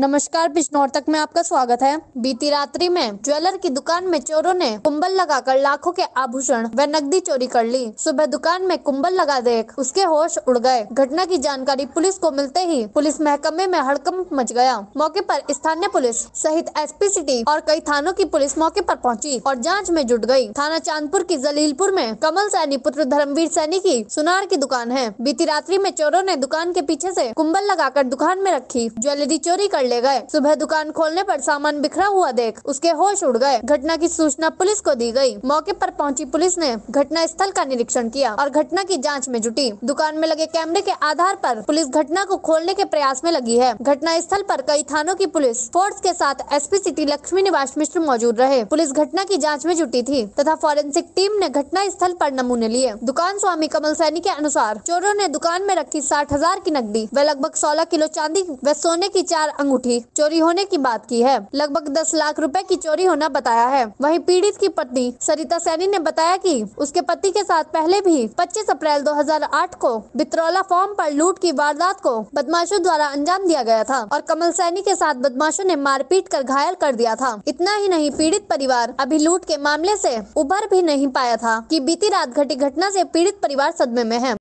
नमस्कार बिजनौर तक में आपका स्वागत है बीती रात्रि में ज्वेलर की दुकान में चोरों ने कुंबल लगाकर लाखों के आभूषण व नकदी चोरी कर ली सुबह दुकान में कुंबल लगा देख उसके होश उड़ गए घटना की जानकारी पुलिस को मिलते ही पुलिस महकमे में हड़कंप मच गया मौके पर स्थानीय पुलिस सहित एस सिटी और कई थानों की पुलिस मौके पर पहुंची और जांच में जुट गई थाना चांदपुर की जलीलपुर में कमल सैनी पुत्र धर्मवीर सैनी की सुनार की दुकान है बीती रात्रि में चोरों ने दुकान के पीछे ऐसी कुंबल लगाकर दुकान में रखी ज्वेलरी चोरी कर ले गए सुबह दुकान खोलने पर सामान बिखरा हुआ देख उसके होश उड़ गए घटना की सूचना पुलिस को दी गई मौके पर पहुंची पुलिस ने घटना स्थल का निरीक्षण किया और घटना की जांच में जुटी दुकान में लगे कैमरे के आधार पर पुलिस घटना को खोलने के प्रयास में लगी है घटना स्थल पर कई थानों की पुलिस फोर्स के साथ एसपी सिटी लक्ष्मी निवास मिश्र मौजूद रहे पुलिस घटना की जाँच में जुटी थी तथा फॉरेंसिक टीम ने घटना स्थल आरोप नमूने लिए दुकान स्वामी कमल सैनी के अनुसार चोरों ने दुकान में रखी साठ हजार की नकदी व लगभग सोलह किलो चांदी व सोने की चार अंगूठी झूठी चोरी होने की बात की है लगभग दस लाख रुपए की चोरी होना बताया है वहीं पीड़ित की पत्नी सरिता सैनी ने बताया कि उसके पति के साथ पहले भी 25 अप्रैल 2008 को बित्रौला फॉर्म पर लूट की वारदात को बदमाशों द्वारा अंजाम दिया गया था और कमल सैनी के साथ बदमाशों ने मारपीट कर घायल कर दिया था इतना ही नहीं पीड़ित परिवार अभी लूट के मामले ऐसी उभर भी नहीं पाया था की बीती रात घटी घटना ऐसी पीड़ित परिवार सदमे में है